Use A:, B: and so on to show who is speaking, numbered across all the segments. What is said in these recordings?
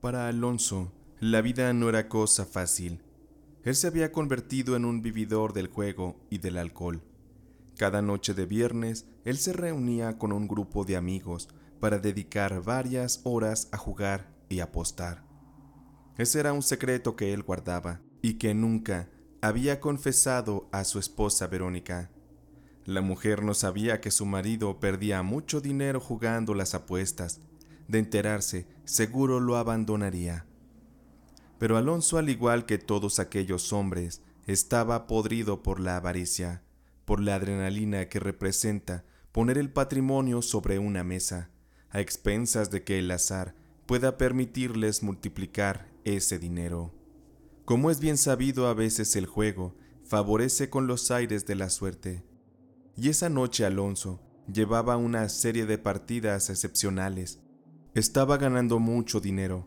A: Para Alonso, la vida no era cosa fácil. Él se había convertido en un vividor del juego y del alcohol. Cada noche de viernes, él se reunía con un grupo de amigos para dedicar varias horas a jugar y apostar. Ese era un secreto que él guardaba y que nunca había confesado a su esposa Verónica. La mujer no sabía que su marido perdía mucho dinero jugando las apuestas. De enterarse, seguro lo abandonaría. Pero Alonso, al igual que todos aquellos hombres, estaba podrido por la avaricia, por la adrenalina que representa poner el patrimonio sobre una mesa, a expensas de que el azar pueda permitirles multiplicar ese dinero. Como es bien sabido, a veces el juego favorece con los aires de la suerte. Y esa noche Alonso llevaba una serie de partidas excepcionales estaba ganando mucho dinero.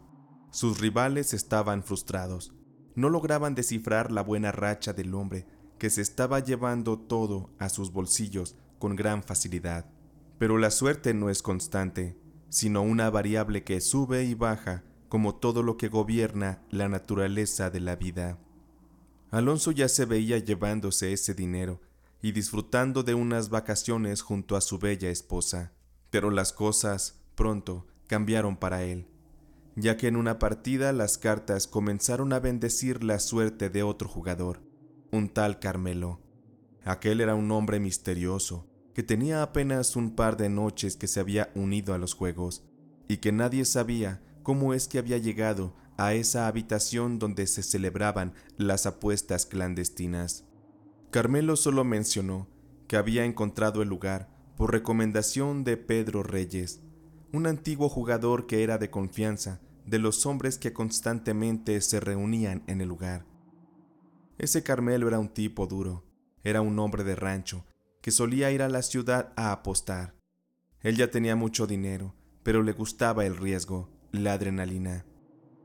A: Sus rivales estaban frustrados. No lograban descifrar la buena racha del hombre, que se estaba llevando todo a sus bolsillos con gran facilidad. Pero la suerte no es constante, sino una variable que sube y baja como todo lo que gobierna la naturaleza de la vida. Alonso ya se veía llevándose ese dinero y disfrutando de unas vacaciones junto a su bella esposa, pero las cosas pronto cambiaron para él, ya que en una partida las cartas comenzaron a bendecir la suerte de otro jugador, un tal Carmelo. Aquel era un hombre misterioso, que tenía apenas un par de noches que se había unido a los juegos, y que nadie sabía cómo es que había llegado a esa habitación donde se celebraban las apuestas clandestinas. Carmelo solo mencionó que había encontrado el lugar por recomendación de Pedro Reyes, un antiguo jugador que era de confianza de los hombres que constantemente se reunían en el lugar. Ese Carmelo era un tipo duro, era un hombre de rancho, que solía ir a la ciudad a apostar. Él ya tenía mucho dinero, pero le gustaba el riesgo, la adrenalina.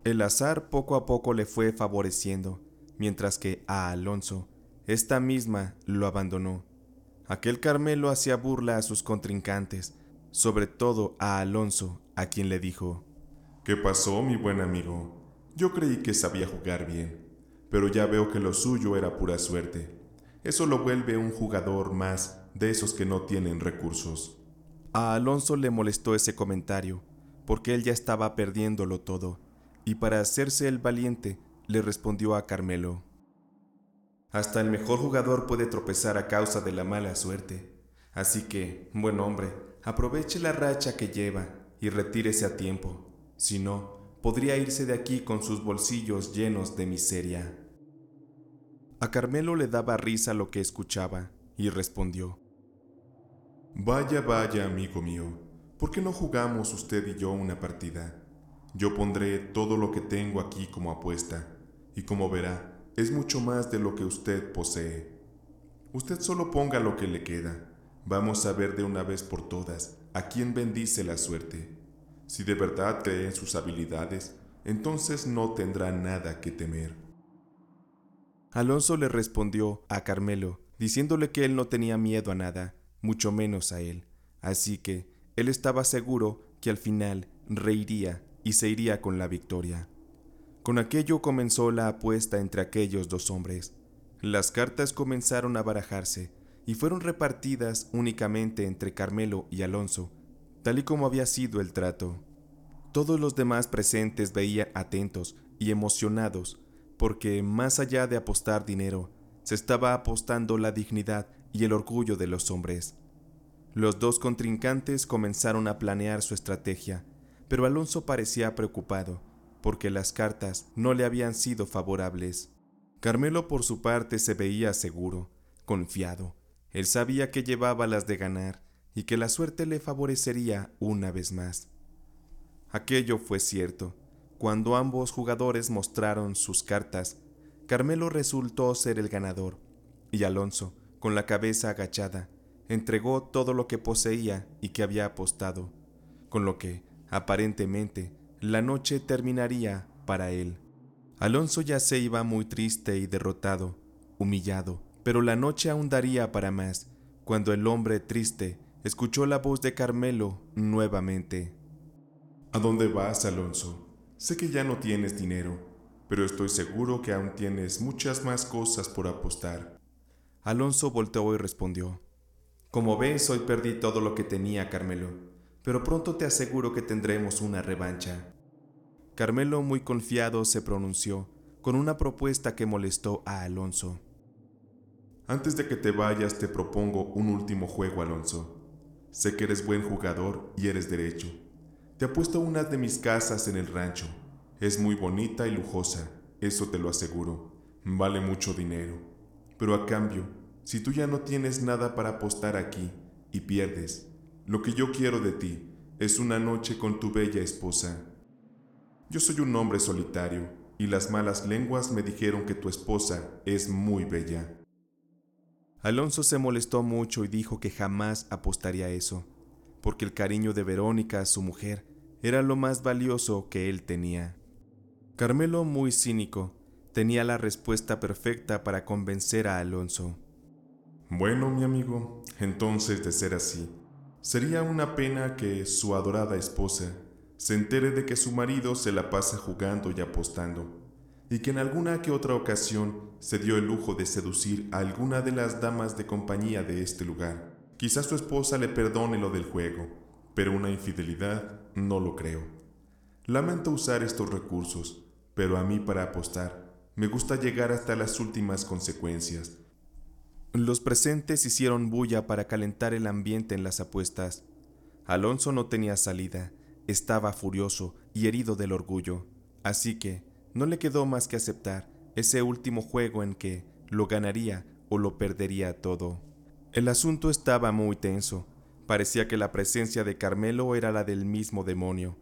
A: El azar poco a poco le fue favoreciendo, mientras que a Alonso, esta misma lo abandonó. Aquel Carmelo hacía burla a sus contrincantes, sobre todo a Alonso, a quien le dijo, ¿Qué pasó, mi buen amigo? Yo creí que sabía jugar bien, pero ya veo que lo suyo era pura suerte. Eso lo vuelve un jugador más de esos que no tienen recursos. A Alonso le molestó ese comentario, porque él ya estaba perdiéndolo todo, y para hacerse el valiente le respondió a Carmelo. Hasta el mejor jugador puede tropezar a causa de la mala suerte. Así que, buen hombre, aproveche la racha que lleva y retírese a tiempo, si no, podría irse de aquí con sus bolsillos llenos de miseria. A Carmelo le daba risa lo que escuchaba y respondió, Vaya, vaya, amigo mío, ¿por qué no jugamos usted y yo una partida? Yo pondré todo lo que tengo aquí como apuesta, y como verá, es mucho más de lo que usted posee. Usted solo ponga lo que le queda, Vamos a ver de una vez por todas a quién bendice la suerte. Si de verdad cree en sus habilidades, entonces no tendrá nada que temer. Alonso le respondió a Carmelo, diciéndole que él no tenía miedo a nada, mucho menos a él, así que él estaba seguro que al final reiría y se iría con la victoria. Con aquello comenzó la apuesta entre aquellos dos hombres. Las cartas comenzaron a barajarse y fueron repartidas únicamente entre Carmelo y Alonso, tal y como había sido el trato. Todos los demás presentes veían atentos y emocionados, porque más allá de apostar dinero, se estaba apostando la dignidad y el orgullo de los hombres. Los dos contrincantes comenzaron a planear su estrategia, pero Alonso parecía preocupado, porque las cartas no le habían sido favorables. Carmelo por su parte se veía seguro, confiado, él sabía que llevaba las de ganar y que la suerte le favorecería una vez más. Aquello fue cierto. Cuando ambos jugadores mostraron sus cartas, Carmelo resultó ser el ganador, y Alonso, con la cabeza agachada, entregó todo lo que poseía y que había apostado, con lo que, aparentemente, la noche terminaría para él. Alonso ya se iba muy triste y derrotado, humillado, pero la noche aún daría para más, cuando el hombre triste escuchó la voz de Carmelo nuevamente. ¿A dónde vas, Alonso? Sé que ya no tienes dinero, pero estoy seguro que aún tienes muchas más cosas por apostar. Alonso volteó y respondió. Como ves, hoy perdí todo lo que tenía, Carmelo, pero pronto te aseguro que tendremos una revancha. Carmelo, muy confiado, se pronunció, con una propuesta que molestó a Alonso. Antes de que te vayas te propongo un último juego, Alonso. Sé que eres buen jugador y eres derecho. Te apuesto una de mis casas en el rancho. Es muy bonita y lujosa, eso te lo aseguro. Vale mucho dinero. Pero a cambio, si tú ya no tienes nada para apostar aquí y pierdes, lo que yo quiero de ti es una noche con tu bella esposa. Yo soy un hombre solitario y las malas lenguas me dijeron que tu esposa es muy bella. Alonso se molestó mucho y dijo que jamás apostaría eso, porque el cariño de Verónica a su mujer era lo más valioso que él tenía. Carmelo, muy cínico, tenía la respuesta perfecta para convencer a Alonso. Bueno, mi amigo, entonces de ser así, sería una pena que su adorada esposa se entere de que su marido se la pasa jugando y apostando y que en alguna que otra ocasión se dio el lujo de seducir a alguna de las damas de compañía de este lugar. Quizás su esposa le perdone lo del juego, pero una infidelidad no lo creo. Lamento usar estos recursos, pero a mí para apostar me gusta llegar hasta las últimas consecuencias. Los presentes hicieron bulla para calentar el ambiente en las apuestas. Alonso no tenía salida, estaba furioso y herido del orgullo, así que no le quedó más que aceptar ese último juego en que lo ganaría o lo perdería todo. El asunto estaba muy tenso. Parecía que la presencia de Carmelo era la del mismo demonio.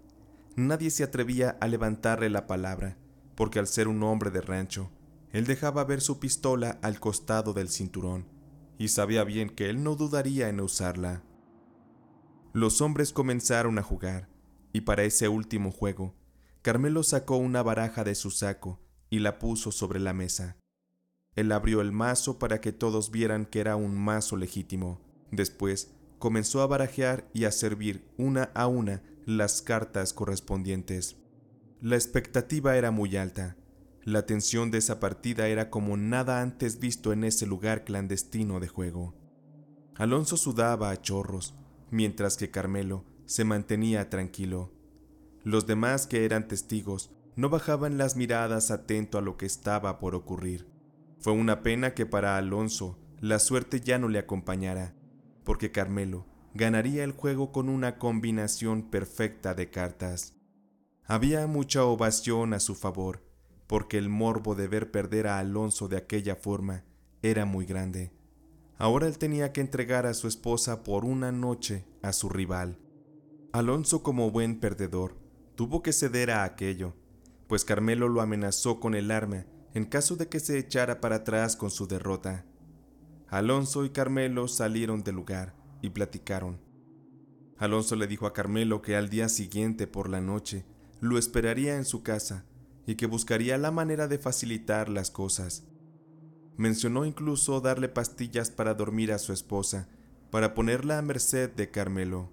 A: Nadie se atrevía a levantarle la palabra, porque al ser un hombre de rancho, él dejaba ver su pistola al costado del cinturón, y sabía bien que él no dudaría en usarla. Los hombres comenzaron a jugar, y para ese último juego, Carmelo sacó una baraja de su saco y la puso sobre la mesa. Él abrió el mazo para que todos vieran que era un mazo legítimo. Después comenzó a barajear y a servir una a una las cartas correspondientes. La expectativa era muy alta. La tensión de esa partida era como nada antes visto en ese lugar clandestino de juego. Alonso sudaba a chorros, mientras que Carmelo se mantenía tranquilo. Los demás que eran testigos no bajaban las miradas atento a lo que estaba por ocurrir. Fue una pena que para Alonso la suerte ya no le acompañara, porque Carmelo ganaría el juego con una combinación perfecta de cartas. Había mucha ovación a su favor, porque el morbo de ver perder a Alonso de aquella forma era muy grande. Ahora él tenía que entregar a su esposa por una noche a su rival. Alonso como buen perdedor tuvo que ceder a aquello, pues Carmelo lo amenazó con el arma en caso de que se echara para atrás con su derrota. Alonso y Carmelo salieron del lugar y platicaron. Alonso le dijo a Carmelo que al día siguiente por la noche lo esperaría en su casa y que buscaría la manera de facilitar las cosas. Mencionó incluso darle pastillas para dormir a su esposa, para ponerla a merced de Carmelo.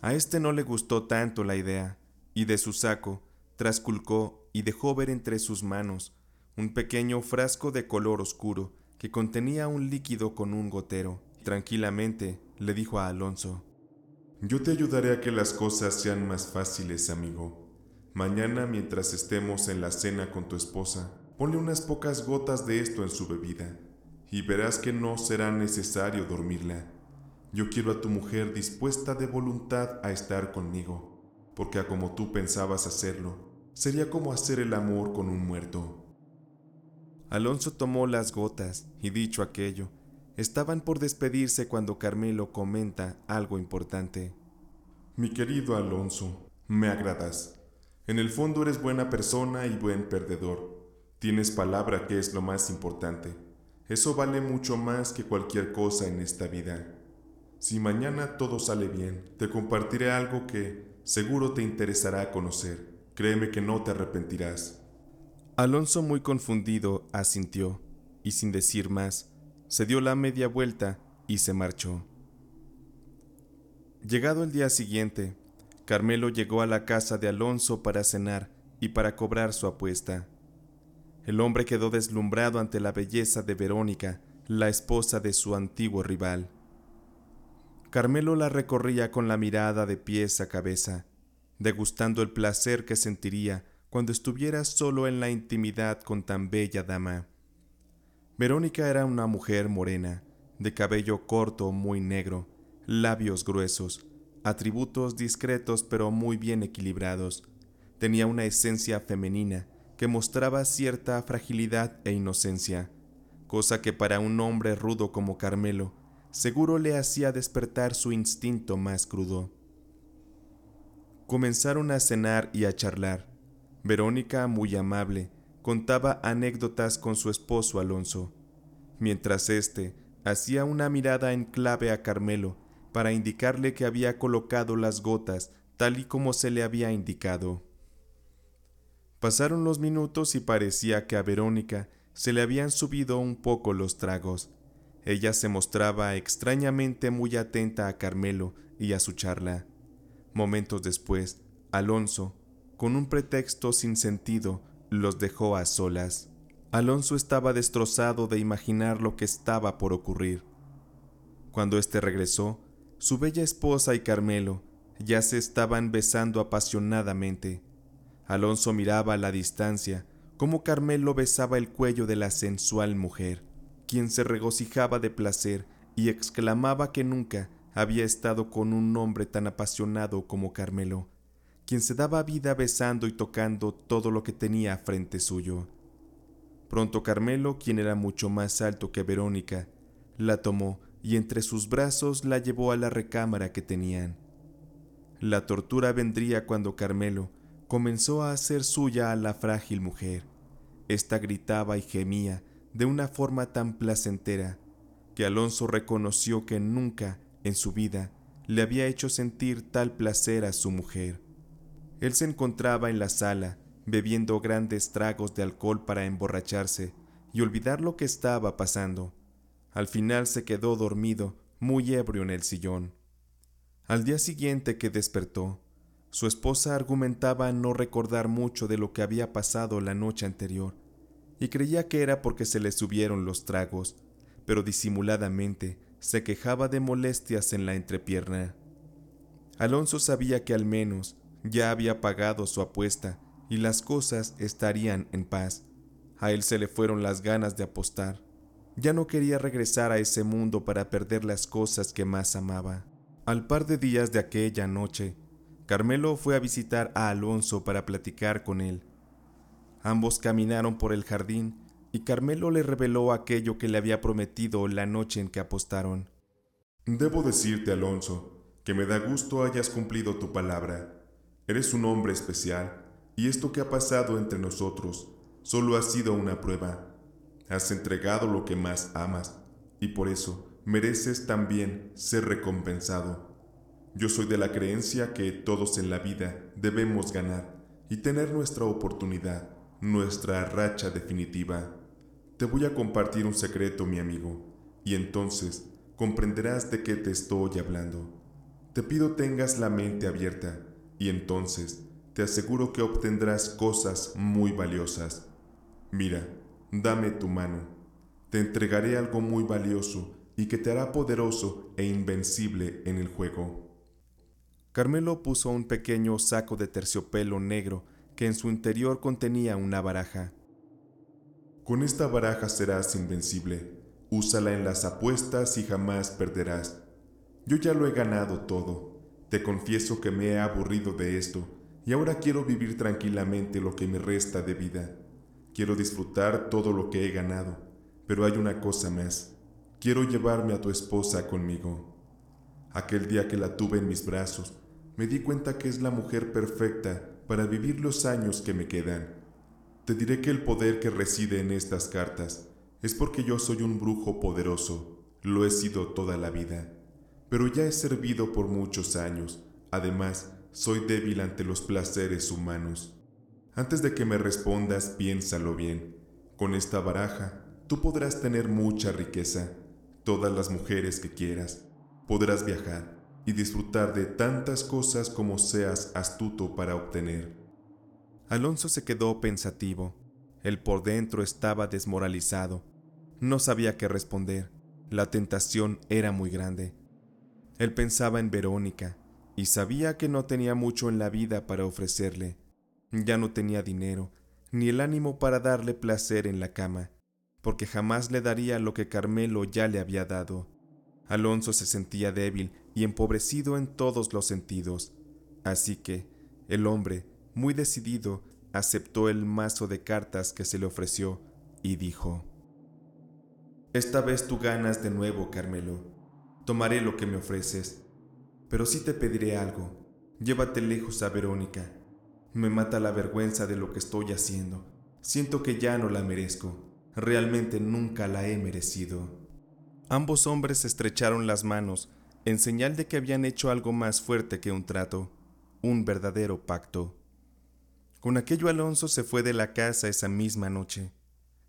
A: A este no le gustó tanto la idea, y de su saco trasculcó y dejó ver entre sus manos un pequeño frasco de color oscuro que contenía un líquido con un gotero. Tranquilamente le dijo a Alonso, Yo te ayudaré a que las cosas sean más fáciles, amigo. Mañana, mientras estemos en la cena con tu esposa, ponle unas pocas gotas de esto en su bebida, y verás que no será necesario dormirla. Yo quiero a tu mujer dispuesta de voluntad a estar conmigo porque a como tú pensabas hacerlo, sería como hacer el amor con un muerto. Alonso tomó las gotas y dicho aquello, estaban por despedirse cuando Carmelo comenta algo importante. Mi querido Alonso, me agradas. En el fondo eres buena persona y buen perdedor. Tienes palabra que es lo más importante. Eso vale mucho más que cualquier cosa en esta vida. Si mañana todo sale bien, te compartiré algo que, Seguro te interesará conocer. Créeme que no te arrepentirás. Alonso, muy confundido, asintió, y sin decir más, se dio la media vuelta y se marchó. Llegado el día siguiente, Carmelo llegó a la casa de Alonso para cenar y para cobrar su apuesta. El hombre quedó deslumbrado ante la belleza de Verónica, la esposa de su antiguo rival. Carmelo la recorría con la mirada de pies a cabeza, degustando el placer que sentiría cuando estuviera solo en la intimidad con tan bella dama. Verónica era una mujer morena, de cabello corto muy negro, labios gruesos, atributos discretos pero muy bien equilibrados. Tenía una esencia femenina que mostraba cierta fragilidad e inocencia, cosa que para un hombre rudo como Carmelo seguro le hacía despertar su instinto más crudo. Comenzaron a cenar y a charlar. Verónica, muy amable, contaba anécdotas con su esposo Alonso, mientras éste hacía una mirada en clave a Carmelo para indicarle que había colocado las gotas tal y como se le había indicado. Pasaron los minutos y parecía que a Verónica se le habían subido un poco los tragos. Ella se mostraba extrañamente muy atenta a Carmelo y a su charla. Momentos después, Alonso, con un pretexto sin sentido, los dejó a solas. Alonso estaba destrozado de imaginar lo que estaba por ocurrir. Cuando éste regresó, su bella esposa y Carmelo ya se estaban besando apasionadamente. Alonso miraba a la distancia cómo Carmelo besaba el cuello de la sensual mujer quien se regocijaba de placer y exclamaba que nunca había estado con un hombre tan apasionado como Carmelo, quien se daba vida besando y tocando todo lo que tenía frente suyo. Pronto Carmelo, quien era mucho más alto que Verónica, la tomó y entre sus brazos la llevó a la recámara que tenían. La tortura vendría cuando Carmelo comenzó a hacer suya a la frágil mujer. Esta gritaba y gemía de una forma tan placentera que Alonso reconoció que nunca en su vida le había hecho sentir tal placer a su mujer. Él se encontraba en la sala, bebiendo grandes tragos de alcohol para emborracharse y olvidar lo que estaba pasando. Al final se quedó dormido, muy ebrio en el sillón. Al día siguiente que despertó, su esposa argumentaba no recordar mucho de lo que había pasado la noche anterior, y creía que era porque se le subieron los tragos, pero disimuladamente se quejaba de molestias en la entrepierna. Alonso sabía que al menos ya había pagado su apuesta y las cosas estarían en paz. A él se le fueron las ganas de apostar. Ya no quería regresar a ese mundo para perder las cosas que más amaba. Al par de días de aquella noche, Carmelo fue a visitar a Alonso para platicar con él. Ambos caminaron por el jardín y Carmelo le reveló aquello que le había prometido la noche en que apostaron. Debo decirte, Alonso, que me da gusto hayas cumplido tu palabra. Eres un hombre especial, y esto que ha pasado entre nosotros solo ha sido una prueba. Has entregado lo que más amas, y por eso mereces también ser recompensado. Yo soy de la creencia que todos en la vida debemos ganar y tener nuestra oportunidad nuestra racha definitiva. Te voy a compartir un secreto, mi amigo, y entonces comprenderás de qué te estoy hablando. Te pido tengas la mente abierta, y entonces te aseguro que obtendrás cosas muy valiosas. Mira, dame tu mano. Te entregaré algo muy valioso y que te hará poderoso e invencible en el juego. Carmelo puso un pequeño saco de terciopelo negro que en su interior contenía una baraja. Con esta baraja serás invencible. Úsala en las apuestas y jamás perderás. Yo ya lo he ganado todo. Te confieso que me he aburrido de esto y ahora quiero vivir tranquilamente lo que me resta de vida. Quiero disfrutar todo lo que he ganado, pero hay una cosa más. Quiero llevarme a tu esposa conmigo. Aquel día que la tuve en mis brazos, me di cuenta que es la mujer perfecta para vivir los años que me quedan. Te diré que el poder que reside en estas cartas es porque yo soy un brujo poderoso, lo he sido toda la vida, pero ya he servido por muchos años, además soy débil ante los placeres humanos. Antes de que me respondas, piénsalo bien. Con esta baraja, tú podrás tener mucha riqueza, todas las mujeres que quieras, podrás viajar, y disfrutar de tantas cosas como seas astuto para obtener. Alonso se quedó pensativo. Él por dentro estaba desmoralizado. No sabía qué responder. La tentación era muy grande. Él pensaba en Verónica y sabía que no tenía mucho en la vida para ofrecerle. Ya no tenía dinero, ni el ánimo para darle placer en la cama, porque jamás le daría lo que Carmelo ya le había dado. Alonso se sentía débil y empobrecido en todos los sentidos. Así que el hombre, muy decidido, aceptó el mazo de cartas que se le ofreció y dijo, Esta vez tú ganas de nuevo, Carmelo. Tomaré lo que me ofreces, pero sí te pediré algo. Llévate lejos a Verónica. Me mata la vergüenza de lo que estoy haciendo. Siento que ya no la merezco. Realmente nunca la he merecido. Ambos hombres estrecharon las manos en señal de que habían hecho algo más fuerte que un trato, un verdadero pacto. Con aquello Alonso se fue de la casa esa misma noche.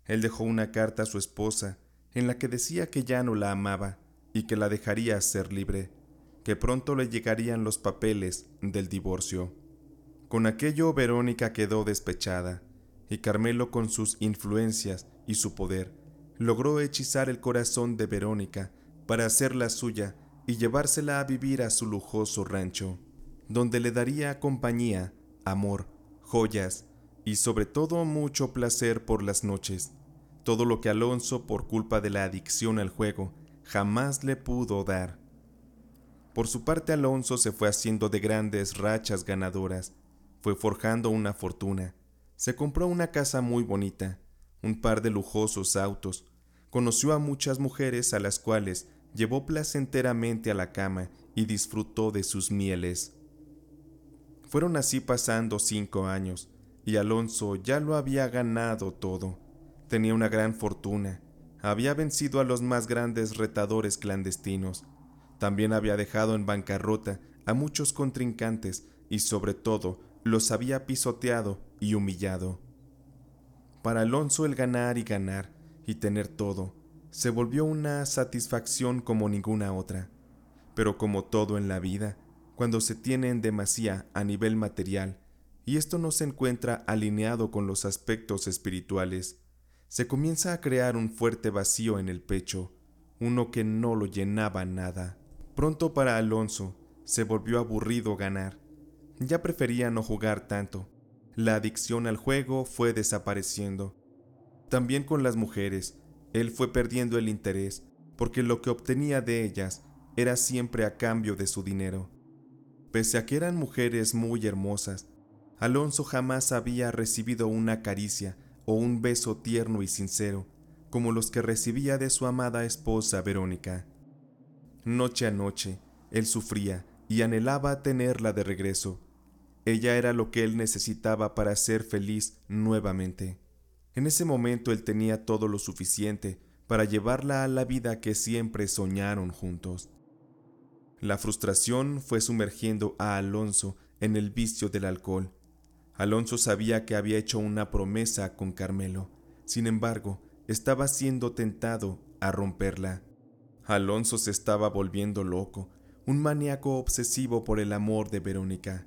A: Él dejó una carta a su esposa en la que decía que ya no la amaba y que la dejaría ser libre, que pronto le llegarían los papeles del divorcio. Con aquello Verónica quedó despechada, y Carmelo con sus influencias y su poder logró hechizar el corazón de Verónica para hacerla suya y llevársela a vivir a su lujoso rancho, donde le daría compañía, amor, joyas y sobre todo mucho placer por las noches, todo lo que Alonso por culpa de la adicción al juego jamás le pudo dar. Por su parte Alonso se fue haciendo de grandes rachas ganadoras, fue forjando una fortuna, se compró una casa muy bonita, un par de lujosos autos, conoció a muchas mujeres a las cuales llevó placenteramente a la cama y disfrutó de sus mieles. Fueron así pasando cinco años, y Alonso ya lo había ganado todo. Tenía una gran fortuna, había vencido a los más grandes retadores clandestinos, también había dejado en bancarrota a muchos contrincantes y sobre todo los había pisoteado y humillado. Para Alonso el ganar y ganar y tener todo se volvió una satisfacción como ninguna otra. Pero como todo en la vida, cuando se tiene en demasía a nivel material y esto no se encuentra alineado con los aspectos espirituales, se comienza a crear un fuerte vacío en el pecho, uno que no lo llenaba nada. Pronto para Alonso se volvió aburrido ganar. Ya prefería no jugar tanto. La adicción al juego fue desapareciendo. También con las mujeres, él fue perdiendo el interés porque lo que obtenía de ellas era siempre a cambio de su dinero. Pese a que eran mujeres muy hermosas, Alonso jamás había recibido una caricia o un beso tierno y sincero como los que recibía de su amada esposa Verónica. Noche a noche, él sufría y anhelaba tenerla de regreso. Ella era lo que él necesitaba para ser feliz nuevamente. En ese momento él tenía todo lo suficiente para llevarla a la vida que siempre soñaron juntos. La frustración fue sumergiendo a Alonso en el vicio del alcohol. Alonso sabía que había hecho una promesa con Carmelo, sin embargo, estaba siendo tentado a romperla. Alonso se estaba volviendo loco, un maníaco obsesivo por el amor de Verónica.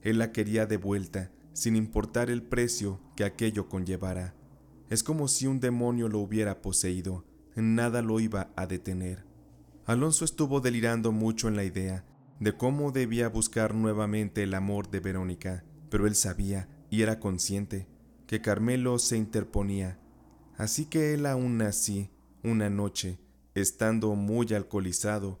A: Él la quería de vuelta, sin importar el precio que aquello conllevara. Es como si un demonio lo hubiera poseído, nada lo iba a detener. Alonso estuvo delirando mucho en la idea de cómo debía buscar nuevamente el amor de Verónica, pero él sabía y era consciente que Carmelo se interponía. Así que él aún así, una noche, estando muy alcoholizado,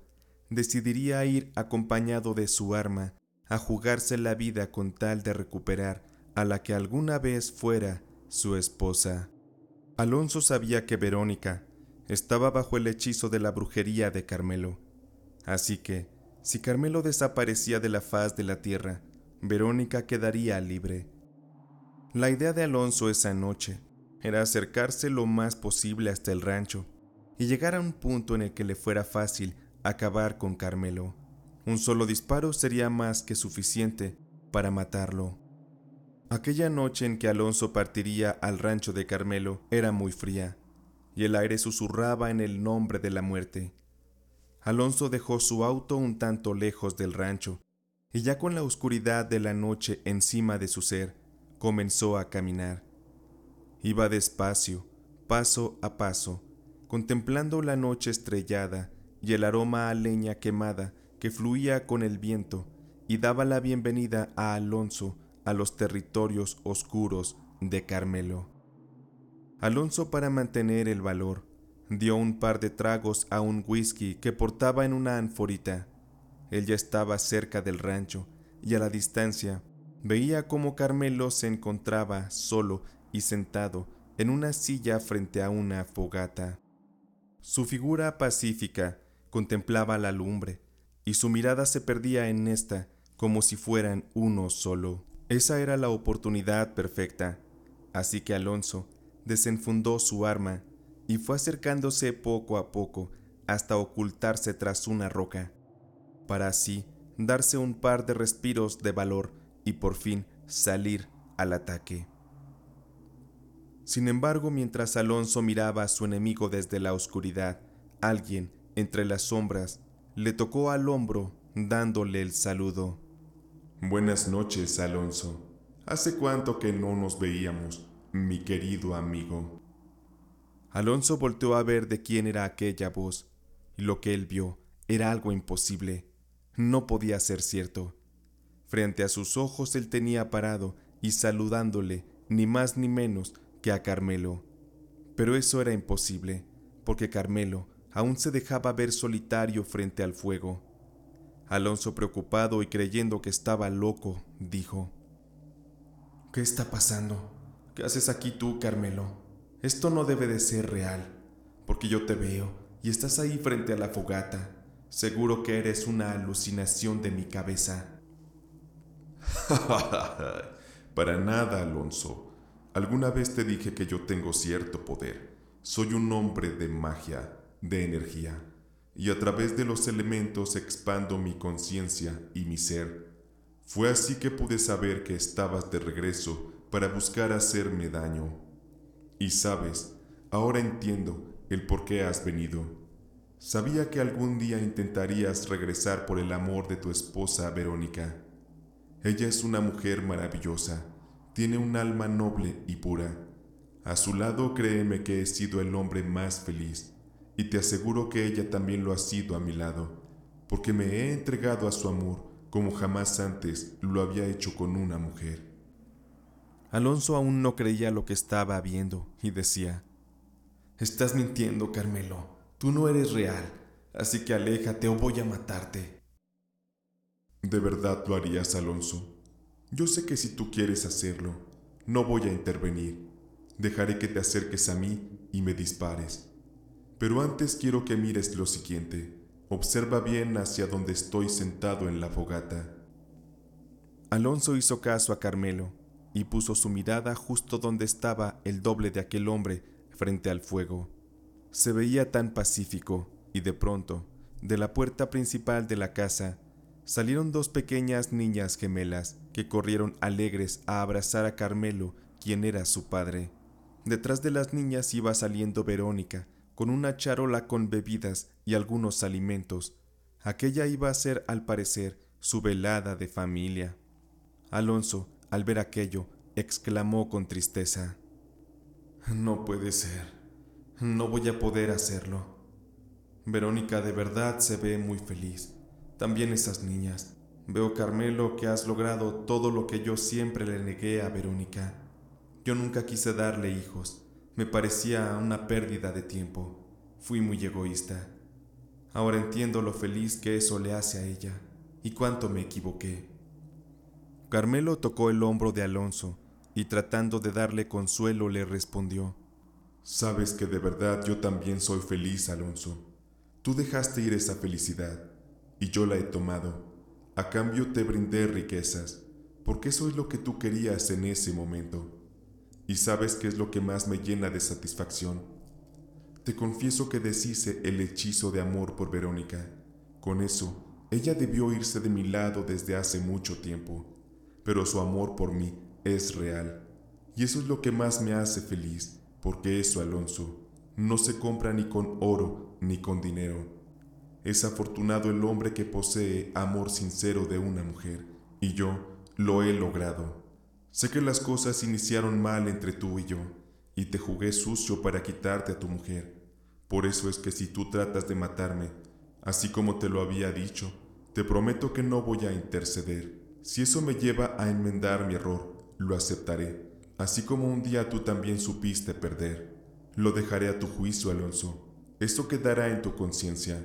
A: decidiría ir acompañado de su arma a jugarse la vida con tal de recuperar a la que alguna vez fuera su esposa. Alonso sabía que Verónica estaba bajo el hechizo de la brujería de Carmelo. Así que, si Carmelo desaparecía de la faz de la tierra, Verónica quedaría libre. La idea de Alonso esa noche era acercarse lo más posible hasta el rancho y llegar a un punto en el que le fuera fácil acabar con Carmelo. Un solo disparo sería más que suficiente para matarlo. Aquella noche en que Alonso partiría al rancho de Carmelo era muy fría, y el aire susurraba en el nombre de la muerte. Alonso dejó su auto un tanto lejos del rancho, y ya con la oscuridad de la noche encima de su ser, comenzó a caminar. Iba despacio, paso a paso, contemplando la noche estrellada y el aroma a leña quemada que fluía con el viento y daba la bienvenida a Alonso a los territorios oscuros de Carmelo. Alonso, para mantener el valor, dio un par de tragos a un whisky que portaba en una anforita. Él ya estaba cerca del rancho y a la distancia veía cómo Carmelo se encontraba solo y sentado en una silla frente a una fogata. Su figura pacífica contemplaba la lumbre y su mirada se perdía en esta como si fueran uno solo. Esa era la oportunidad perfecta, así que Alonso desenfundó su arma y fue acercándose poco a poco hasta ocultarse tras una roca, para así darse un par de respiros de valor y por fin salir al ataque. Sin embargo, mientras Alonso miraba a su enemigo desde la oscuridad, alguien, entre las sombras, le tocó al hombro dándole el saludo. Buenas noches, Alonso. Hace cuánto que no nos veíamos, mi querido amigo. Alonso volteó a ver de quién era aquella voz, y lo que él vio era algo imposible. No podía ser cierto. Frente a sus ojos él tenía parado y saludándole, ni más ni menos que a Carmelo. Pero eso era imposible, porque Carmelo aún se dejaba ver solitario frente al fuego. Alonso, preocupado y creyendo que estaba loco, dijo, ¿Qué está pasando? ¿Qué haces aquí tú, Carmelo? Esto no debe de ser real, porque yo te veo y estás ahí frente a la fogata. Seguro que eres una alucinación de mi cabeza. Para nada, Alonso. Alguna vez te dije que yo tengo cierto poder. Soy un hombre de magia, de energía y a través de los elementos expando mi conciencia y mi ser. Fue así que pude saber que estabas de regreso para buscar hacerme daño. Y sabes, ahora entiendo el por qué has venido. Sabía que algún día intentarías regresar por el amor de tu esposa Verónica. Ella es una mujer maravillosa, tiene un alma noble y pura. A su lado créeme que he sido el hombre más feliz y te aseguro que ella también lo ha sido a mi lado, porque me he entregado a su amor como jamás antes lo había hecho con una mujer. Alonso aún no creía lo que estaba viendo y decía, Estás mintiendo, Carmelo, tú no eres real, así que aléjate o voy a matarte. ¿De verdad lo harías, Alonso? Yo sé que si tú quieres hacerlo, no voy a intervenir. Dejaré que te acerques a mí y me dispares. Pero antes quiero que mires lo siguiente. Observa bien hacia donde estoy sentado en la fogata. Alonso hizo caso a Carmelo y puso su mirada justo donde estaba el doble de aquel hombre frente al fuego. Se veía tan pacífico y de pronto, de la puerta principal de la casa, salieron dos pequeñas niñas gemelas que corrieron alegres a abrazar a Carmelo, quien era su padre. Detrás de las niñas iba saliendo Verónica, con una charola con bebidas y algunos alimentos. Aquella iba a ser, al parecer, su velada de familia. Alonso, al ver aquello, exclamó con tristeza. No puede ser. No voy a poder hacerlo. Verónica de verdad se ve muy feliz. También esas niñas. Veo, Carmelo, que has logrado todo lo que yo siempre le negué a Verónica. Yo nunca quise darle hijos. Me parecía una pérdida de tiempo. Fui muy egoísta. Ahora entiendo lo feliz que eso le hace a ella y cuánto me equivoqué. Carmelo tocó el hombro de Alonso y tratando de darle consuelo le respondió, Sabes que de verdad yo también soy feliz, Alonso. Tú dejaste ir esa felicidad y yo la he tomado. A cambio te brindé riquezas, porque eso es lo que tú querías en ese momento. Y sabes qué es lo que más me llena de satisfacción. Te confieso que deshice el hechizo de amor por Verónica. Con eso, ella debió irse de mi lado desde hace mucho tiempo, pero su amor por mí es real. Y eso es lo que más me hace feliz, porque eso, Alonso, no se compra ni con oro ni con dinero. Es afortunado el hombre que posee amor sincero de una mujer, y yo lo he logrado. Sé que las cosas iniciaron mal entre tú y yo, y te jugué sucio para quitarte a tu mujer. Por eso es que si tú tratas de matarme, así como te lo había dicho, te prometo que no voy a interceder. Si eso me lleva a enmendar mi error, lo aceptaré, así como un día tú también supiste perder. Lo dejaré a tu juicio, Alonso. Esto quedará en tu conciencia.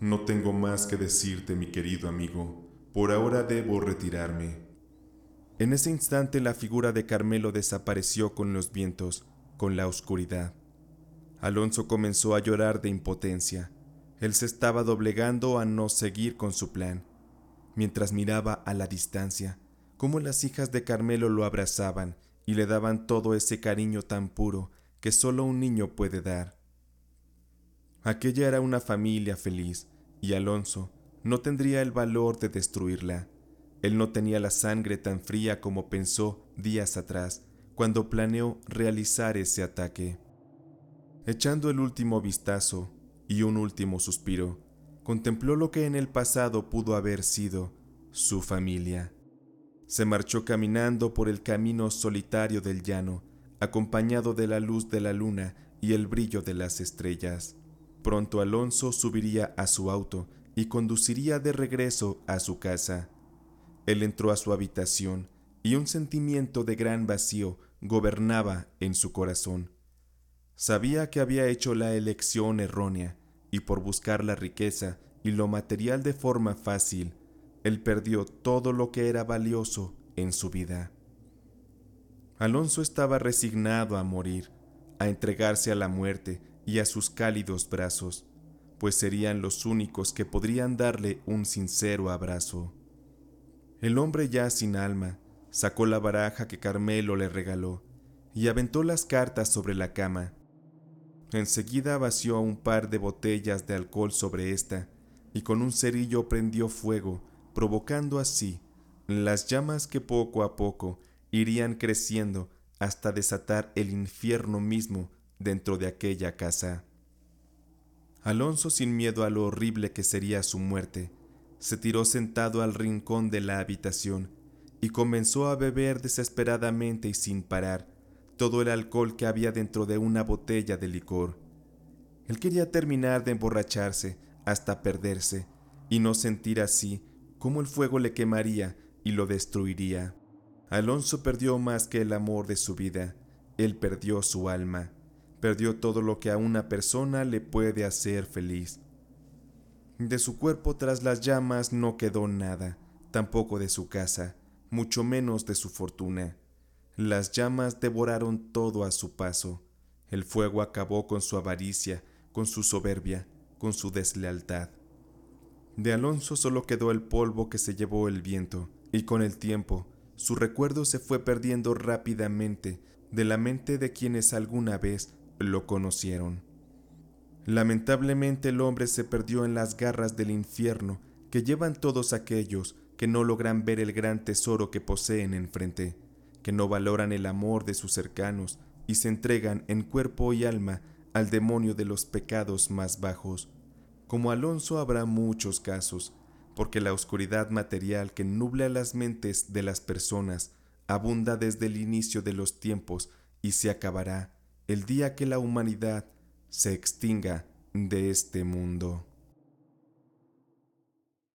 A: No tengo más que decirte, mi querido amigo. Por ahora debo retirarme. En ese instante la figura de Carmelo desapareció con los vientos, con la oscuridad. Alonso comenzó a llorar de impotencia. Él se estaba doblegando a no seguir con su plan, mientras miraba a la distancia cómo las hijas de Carmelo lo abrazaban y le daban todo ese cariño tan puro que solo un niño puede dar. Aquella era una familia feliz, y Alonso no tendría el valor de destruirla. Él no tenía la sangre tan fría como pensó días atrás cuando planeó realizar ese ataque. Echando el último vistazo y un último suspiro, contempló lo que en el pasado pudo haber sido su familia. Se marchó caminando por el camino solitario del llano, acompañado de la luz de la luna y el brillo de las estrellas. Pronto Alonso subiría a su auto y conduciría de regreso a su casa. Él entró a su habitación y un sentimiento de gran vacío gobernaba en su corazón. Sabía que había hecho la elección errónea y por buscar la riqueza y lo material de forma fácil, él perdió todo lo que era valioso en su vida. Alonso estaba resignado a morir, a entregarse a la muerte y a sus cálidos brazos, pues serían los únicos que podrían darle un sincero abrazo. El hombre ya sin alma sacó la baraja que Carmelo le regaló y aventó las cartas sobre la cama. Enseguida vació un par de botellas de alcohol sobre esta y con un cerillo prendió fuego, provocando así las llamas que poco a poco irían creciendo hasta desatar el infierno mismo dentro de aquella casa. Alonso, sin miedo a lo horrible que sería su muerte, se tiró sentado al rincón de la habitación y comenzó a beber desesperadamente y sin parar todo el alcohol que había dentro de una botella de licor. Él quería terminar de emborracharse hasta perderse y no sentir así cómo el fuego le quemaría y lo destruiría. Alonso perdió más que el amor de su vida, él perdió su alma, perdió todo lo que a una persona le puede hacer feliz. De su cuerpo tras las llamas no quedó nada, tampoco de su casa, mucho menos de su fortuna. Las llamas devoraron todo a su paso. El fuego acabó con su avaricia, con su soberbia, con su deslealtad. De Alonso solo quedó el polvo que se llevó el viento, y con el tiempo su recuerdo se fue perdiendo rápidamente de la mente de quienes alguna vez lo conocieron. Lamentablemente el hombre se perdió en las garras del infierno que llevan todos aquellos que no logran ver el gran tesoro que poseen enfrente, que no valoran el amor de sus cercanos y se entregan en cuerpo y alma al demonio de los pecados más bajos. Como Alonso habrá muchos casos, porque la oscuridad material que nubla las mentes de las personas abunda desde el inicio de los tiempos y se acabará el día que la humanidad se extinga de este mundo.